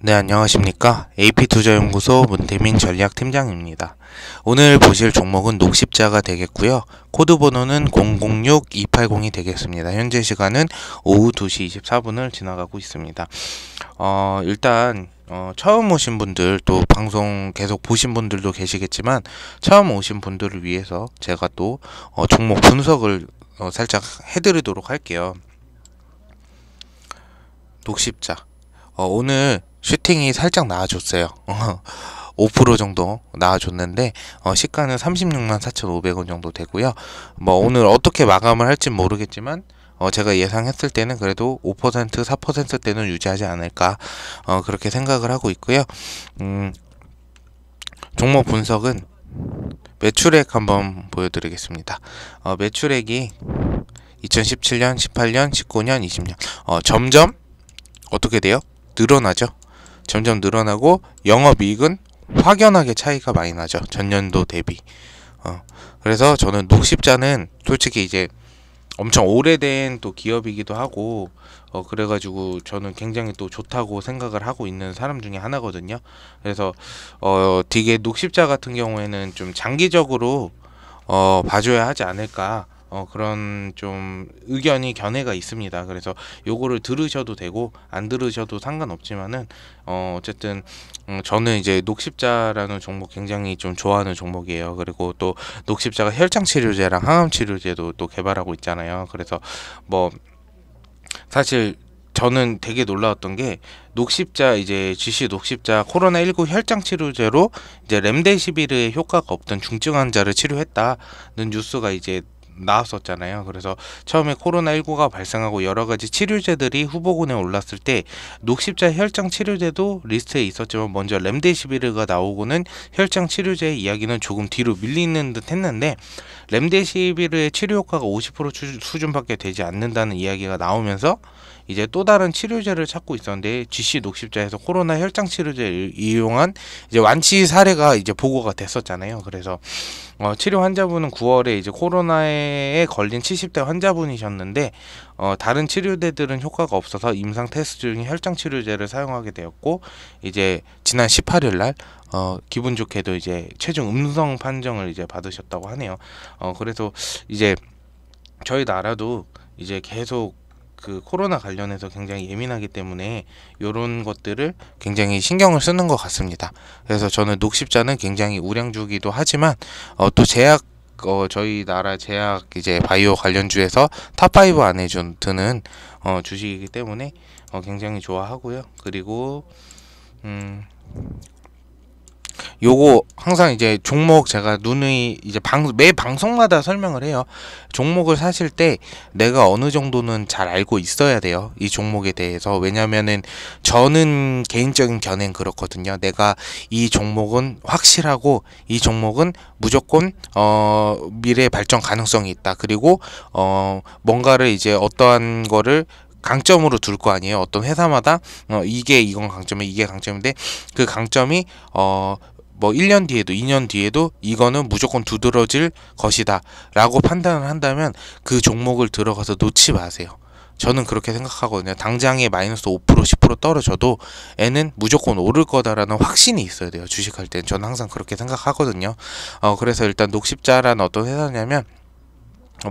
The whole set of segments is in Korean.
네, 안녕하십니까. AP투자연구소 문태민 전략팀장입니다. 오늘 보실 종목은 녹십자가 되겠고요. 코드 번호는 006280이 되겠습니다. 현재 시간은 오후 2시 24분을 지나가고 있습니다. 어, 일단 어, 처음 오신 분들 또 방송 계속 보신 분들도 계시겠지만 처음 오신 분들을 위해서 제가 또 어, 종목 분석을 어, 살짝 해드리도록 할게요. 녹십자 어, 오늘 슈팅이 살짝 나아줬어요. 5% 정도 나와줬는데 어, 시가는 36만 4,500원 정도 되고요. 뭐 오늘 어떻게 마감을 할지 모르겠지만 어, 제가 예상했을 때는 그래도 5% 4때는 유지하지 않을까 어, 그렇게 생각을 하고 있고요. 음, 종목 분석은 매출액 한번 보여드리겠습니다. 어, 매출액이 2017년, 18년, 19년, 20년 어, 점점 어떻게 돼요? 늘어나죠. 점점 늘어나고 영업이익은 확연하게 차이가 많이 나죠. 전년도 대비. 어, 그래서 저는 녹십자는 솔직히 이제 엄청 오래된 또 기업이기도 하고 어 그래가지고 저는 굉장히 또 좋다고 생각을 하고 있는 사람 중에 하나거든요. 그래서 어 되게 녹십자 같은 경우에는 좀 장기적으로 어 봐줘야 하지 않을까 어, 그런 좀 의견이 견해가 있습니다. 그래서 요거를 들으셔도 되고 안 들으셔도 상관없지만은 어, 어쨌든 음, 저는 이제 녹십자라는 종목 굉장히 좀 좋아하는 종목이에요. 그리고 또 녹십자가 혈장 치료제랑 항암 치료제도 또 개발하고 있잖아요. 그래서 뭐 사실 저는 되게 놀라웠던 게 녹십자 이제 지시 녹십자 코로나 19 혈장 치료제로 이제 렘데시비르의 효과가 없던 중증 환자를 치료했다는 뉴스가 이제 나왔었잖아요. 그래서 처음에 코로나19가 발생하고 여러 가지 치료제들이 후보군에 올랐을 때 녹십자 혈장 치료제도 리스트에 있었지만 먼저 렘데시비르가 나오고는 혈장 치료제 이야기는 조금 뒤로 밀리는 듯 했는데 렘데시비르의 치료 효과가 50% 수준밖에 되지 않는다는 이야기가 나오면서 이제 또 다른 치료제를 찾고 있었는데 GC 녹십자에서 코로나 혈장 치료제를 이용한 이제 완치 사례가 이제 보고가 됐었잖아요. 그래서 어, 치료 환자분은 9월에 이제 코로나에 걸린 70대 환자분이셨는데 어, 다른 치료제들은 효과가 없어서 임상 테스트 중에 혈장 치료제를 사용하게 되었고 이제 지난 18일 날 어, 기분 좋게도 이제 최종 음성 판정을 이제 받으셨다고 하네요. 어, 그래서 이제 저희 나라도 이제 계속 그 코로나 관련해서 굉장히 예민하기 때문에 이런 것들을 굉장히 신경을 쓰는 것 같습니다. 그래서 저는 녹십자는 굉장히 우량주기도 하지만 어, 또 제약 어, 저희 나라 제약 이제 바이오 관련주에서 탑5 안에 좀 드는 어, 주식이기 때문에 어, 굉장히 좋아하고요. 그리고 음, 요거 항상 이제 종목 제가 누누이 이제 방, 매 방송마다 설명을 해요. 종목을 사실 때 내가 어느 정도는 잘 알고 있어야 돼요. 이 종목에 대해서. 왜냐면은 저는 개인적인 견해는 그렇거든요. 내가 이 종목은 확실하고 이 종목은 무조건 어, 미래 발전 가능성이 있다. 그리고 어, 뭔가를 이제 어떠한 거를 강점으로 둘 거 아니에요. 어떤 회사마다 어, 이게 이건 강점이 이게 강점인데 그 강점이 어뭐 1년 뒤에도 2년 뒤에도 이거는 무조건 두드러질 것이다 라고 판단을 한다면 그 종목을 들어가서 놓지 마세요. 저는 그렇게 생각하거든요. 당장에 마이너스 5% 10% 떨어져도 애는 무조건 오를 거다라는 확신이 있어야 돼요. 주식할 땐 저는 항상 그렇게 생각하거든요. 어, 그래서 일단 녹십자란 어떤 회사냐면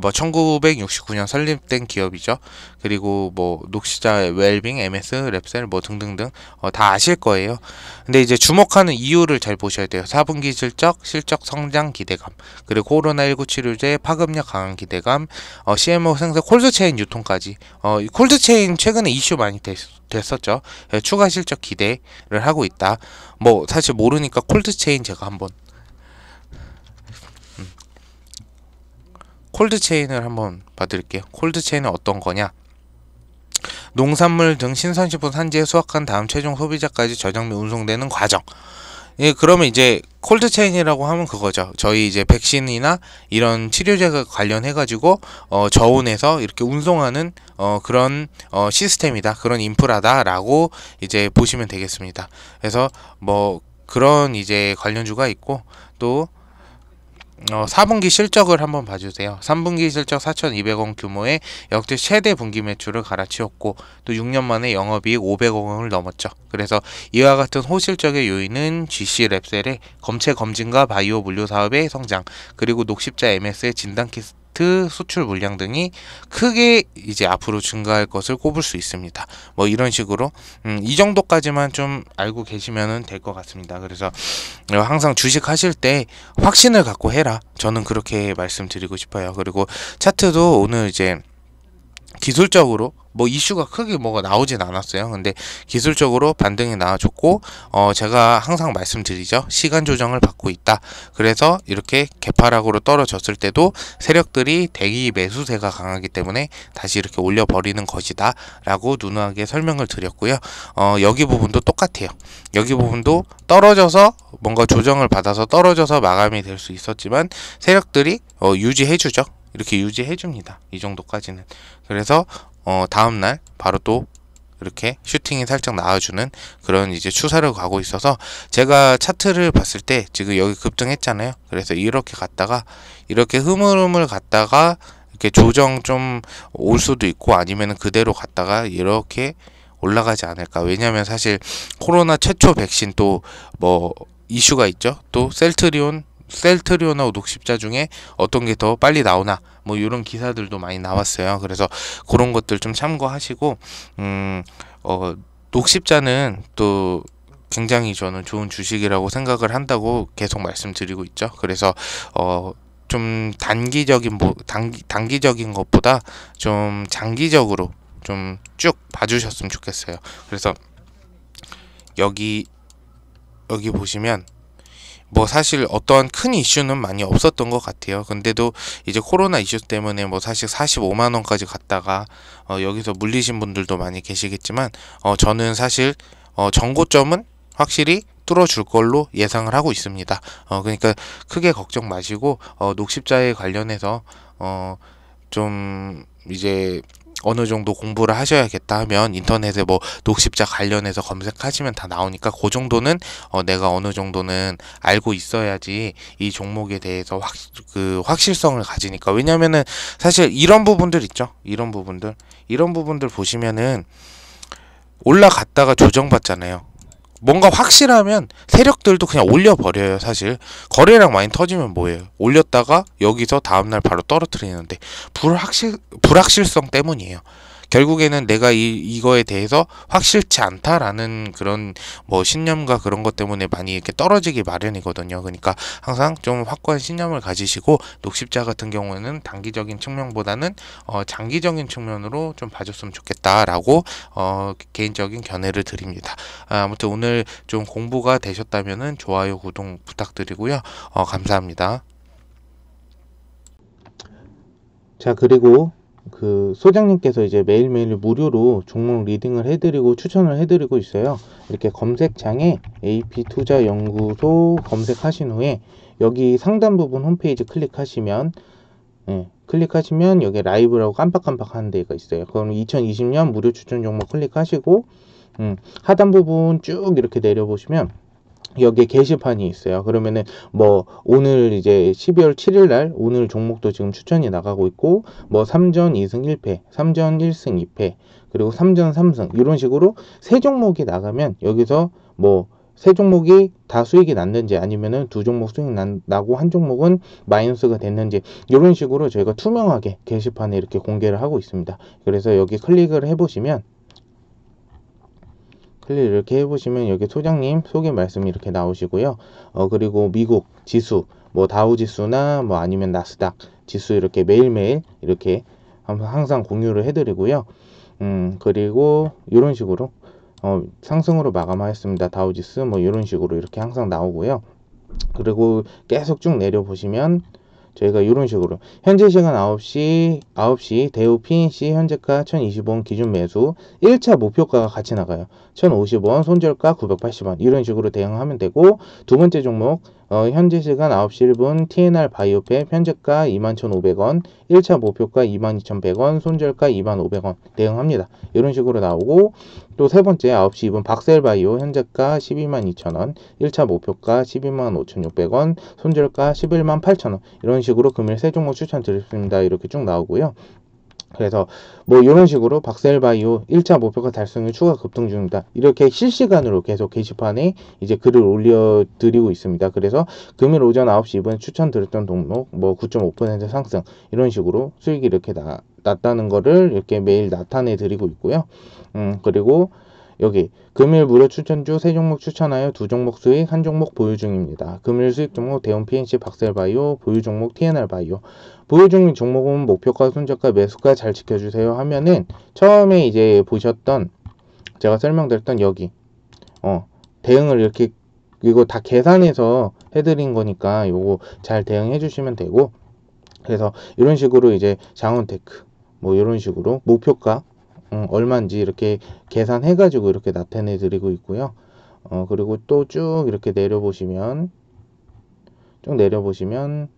뭐 1969년 설립된 기업이죠. 그리고 뭐 녹시자, 웰빙, MS, 랩셀 뭐 등등등 어, 다 아실 거예요. 근데 이제 주목하는 이유를 잘 보셔야 돼요. 4분기 실적, 실적 성장 기대감, 그리고 코로나19 치료제 파급력 강한 기대감, 어, CMO 생산 콜드체인 유통까지. 어, 이 콜드체인 최근에 이슈 많이 됐, 됐었죠. 예, 추가 실적 기대를 하고 있다. 뭐 사실 모르니까 콜드체인 제가 한번 콜드 체인을 한번 봐드릴게요. 콜드 체인은 어떤 거냐? 농산물 등 신선식품 산지에 수확한 다음 최종 소비자까지 저장 및 운송되는 과정. 예, 그러면 이제 콜드 체인이라고 하면 그거죠. 저희 이제 백신이나 이런 치료제가 관련해 가지고 어, 저온에서 이렇게 운송하는 어, 그런 어, 시스템이다. 그런 인프라다라고 이제 보시면 되겠습니다. 그래서 뭐 그런 이제 관련주가 있고 또 어, 4분기 실적을 한번 봐주세요. 3분기 실적 4,200원 규모의 역대 최대 분기 매출을 갈아치웠고 또 6년 만에 영업이익 500억 원을 넘었죠. 그래서 이와 같은 호실적의 요인은 GC 랩셀의 검체 검진과 바이오 물류 사업의 성장 그리고 녹십자 MS의 진단 키트 임포트, 수출 물량 등이 크게 이제 앞으로 증가할 것을 꼽을 수 있습니다. 뭐 이런 식으로 음, 이 정도까지만 좀 알고 계시면 될 것 같습니다. 그래서 항상 주식 하실 때 확신을 갖고 해라. 저는 그렇게 말씀드리고 싶어요. 그리고 차트도 오늘 이제 기술적으로 뭐 이슈가 크게 뭐가 나오진 않았어요. 근데 기술적으로 반등이 나와줬고 어 제가 항상 말씀드리죠. 시간 조정을 받고 있다. 그래서 이렇게 개파락으로 떨어졌을 때도 세력들이 대기 매수세가 강하기 때문에 다시 이렇게 올려버리는 것이다. 라고 누누하게 설명을 드렸고요. 어 여기 부분도 똑같아요. 여기 부분도 떨어져서 뭔가 조정을 받아서 떨어져서 마감이 될 수 있었지만 세력들이 어 유지해주죠. 이렇게 유지해 줍니다. 이 정도까지는. 그래서 어 다음 날 바로 또 이렇게 슈팅이 살짝 나와주는 그런 이제 추세를 가고 있어서 제가 차트를 봤을 때 지금 여기 급등했잖아요. 그래서 이렇게 갔다가 이렇게 흐물흐물 갔다가 이렇게 조정 좀 올 수도 있고 아니면 그대로 갔다가 이렇게 올라가지 않을까. 왜냐면 사실 코로나 최초 백신 또 뭐 이슈가 있죠. 또 셀트리온 셀트리오나 녹십자 중에 어떤 게 더 빨리 나오나 뭐 이런 기사들도 많이 나왔어요. 그래서 그런 것들 좀 참고하시고 음, 어, 녹십자는 또 굉장히 저는 좋은 주식이라고 생각을 한다고 계속 말씀드리고 있죠. 그래서 어, 좀 단기적인 뭐 단기, 단기적인 것보다 좀 장기적으로 좀 쭉 봐주셨으면 좋겠어요. 그래서 여기 여기 보시면 뭐 사실 어떠한 큰 이슈는 많이 없었던 것 같아요. 근데도 이제 코로나 이슈 때문에 뭐 사실 45만 원까지 갔다가 어 여기서 물리신 분들도 많이 계시겠지만 어 저는 사실 어 정고점은 확실히 뚫어줄 걸로 예상을 하고 있습니다. 어 그러니까 크게 걱정 마시고 어 녹십자에 관련해서 어 좀 이제 어느 정도 공부를 하셔야겠다 하면 인터넷에 뭐 녹십자 관련해서 검색하시면 다 나오니까 그 정도는 어 내가 어느 정도는 알고 있어야지 이 종목에 대해서 확 그 확실성을 가지니까 왜냐면은 사실 이런 부분들 있죠 이런 부분들 이런 부분들 보시면은 올라갔다가 조정받잖아요 뭔가 확실하면 세력들도 그냥 올려버려요 사실 거래량 많이 터지면 뭐예요 올렸다가 여기서 다음날 바로 떨어뜨리는데 불확실, 불확실성 때문이에요 결국에는 내가 이, 이거에 대해서 확실치 않다라는 그런 뭐 신념과 그런 것 때문에 많이 이렇게 떨어지기 마련이거든요. 그러니까 항상 좀 확고한 신념을 가지시고 녹십자 같은 경우에는 단기적인 측면보다는 어, 장기적인 측면으로 좀 봐줬으면 좋겠다라고 어, 개인적인 견해를 드립니다. 아무튼 오늘 좀 공부가 되셨다면은 좋아요, 구독 부탁드리고요. 어, 감사합니다. 자 그리고 그 소장님께서 이제 매일매일 무료로 종목 리딩을 해드리고 추천을 해드리고 있어요. 이렇게 검색창에 AP투자연구소 검색하신 후에 여기 상단 부분 홈페이지 클릭하시면 예, 클릭하시면 여기 라이브라고 깜빡깜빡 하는 데가 있어요. 그럼 2020년 무료 추천 종목 클릭하시고 음, 하단 부분 쭉 이렇게 내려보시면 여기에 게시판이 있어요. 그러면은 뭐 오늘 이제 12월 7일 날 오늘 종목도 지금 추천이 나가고 있고 뭐 3전 2승 1패, 3전 1승 2패, 그리고 3전 3승 이런 식으로 세 종목이 나가면 여기서 뭐 세 종목이 다 수익이 났는지 아니면은 두 종목 수익 나고 한 종목은 마이너스가 됐는지 이런 식으로 저희가 투명하게 게시판에 이렇게 공개를 하고 있습니다. 그래서 여기 클릭을 해보시면 클릭 이렇게 해보시면 여기 소장님 소개 말씀 이렇게 나오시고요. 어, 그리고 미국 지수, 뭐 다우 지수나 뭐 아니면 나스닥 지수 이렇게 매일매일 이렇게 항상 공유를 해드리고요. 음, 그리고 이런 식으로 어, 상승으로 마감하였습니다. 다우지수뭐 이런 식으로 이렇게 항상 나오고요. 그리고 계속 쭉 내려보시면 저희가 이런 식으로 현재 시간 9시 9시 대우 PNC 현재가 1020원 기준 매수 1차 목표가가 같이 나가요 1050원 손절가 980원 이런 식으로 대응하면 되고 두 번째 종목 어, 현재 시간 9시 1분 TNR 바이오페현제가 21,500원, 1차 목표가 22,100원, 손절가 2,500원 대응합니다. 이런 식으로 나오고 또 세 번째 9시 2분 박셀바이오 현재가 122,000원, 1차 목표가 125,600원, 손절가 118,000원 이런 식으로 금일 세 종목 추천드렸습니다. 이렇게 쭉 나오고요. 그래서 뭐 이런 식으로 박셀바이오 1차 목표가 달성률 추가 급등 중입니다. 이렇게 실시간으로 계속 게시판에 이제 글을 올려드리고 있습니다. 그래서 금일 오전 9시 이번에 추천드렸던 종목 뭐9.5% 상승 이런 식으로 수익이 이렇게 나, 났다는 거를 이렇게 매일 나타내 드리고 있고요. 음 그리고 여기 금일 무료 추천주 세 종목 추천하여 두 종목 수익 한 종목 보유 중입니다. 금일 수익 종목 대운 PNC 박셀바이오 보유 종목 TNR바이오 보유 중인 종목은 목표가 손절가 매수가 잘 지켜주세요 하면은 처음에 이제 보셨던 제가 설명드렸던 여기 어 대응을 이렇게 이거 다 계산해서 해드린 거니까 요거 잘 대응해 주시면 되고 그래서 이런 식으로 이제 장원테크 뭐 이런 식으로 목표가 음, 얼마인지 이렇게 계산해 가지고 이렇게 나타내 드리고 있고요 어, 그리고 또 쭉 이렇게 내려 보시면 쭉 내려 보시면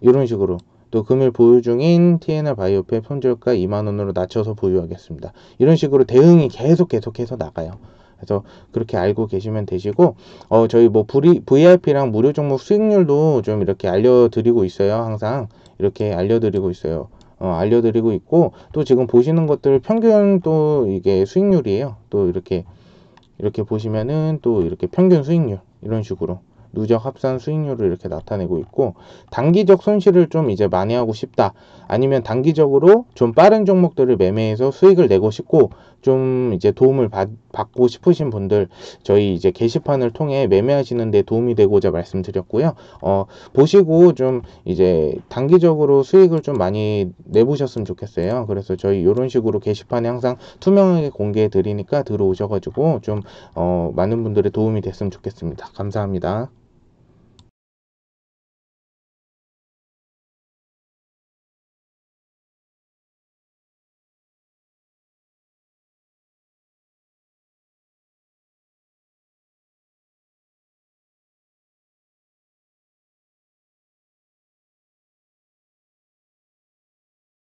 이런 식으로 또 금일 보유 중인 TNR 바이오페 품절가 2만원으로 낮춰서 보유하겠습니다. 이런 식으로 대응이 계속 계속해서 나가요. 그래서 그렇게 알고 계시면 되시고 어 저희 뭐 브리, VIP랑 무료 종목 수익률도 좀 이렇게 알려드리고 있어요. 항상 이렇게 알려드리고 있어요. 어, 알려드리고 있고 또 지금 보시는 것들 평균 또 이게 수익률이에요 또 이렇게 이렇게 보시면은 또 이렇게 평균 수익률 이런 식으로 누적 합산 수익률을 이렇게 나타내고 있고 단기적 손실을 좀 이제 많이 하고 싶다 아니면 단기적으로 좀 빠른 종목들을 매매해서 수익을 내고 싶고 좀 이제 도움을 받, 받고 싶으신 분들 저희 이제 게시판을 통해 매매하시는데 도움이 되고자 말씀드렸고요. 어, 보시고 좀 이제 단기적으로 수익을 좀 많이 내보셨으면 좋겠어요. 그래서 저희 이런 식으로 게시판에 항상 투명하게 공개해 드리니까 들어오셔가지고 좀 어, 많은 분들의 도움이 됐으면 좋겠습니다. 감사합니다.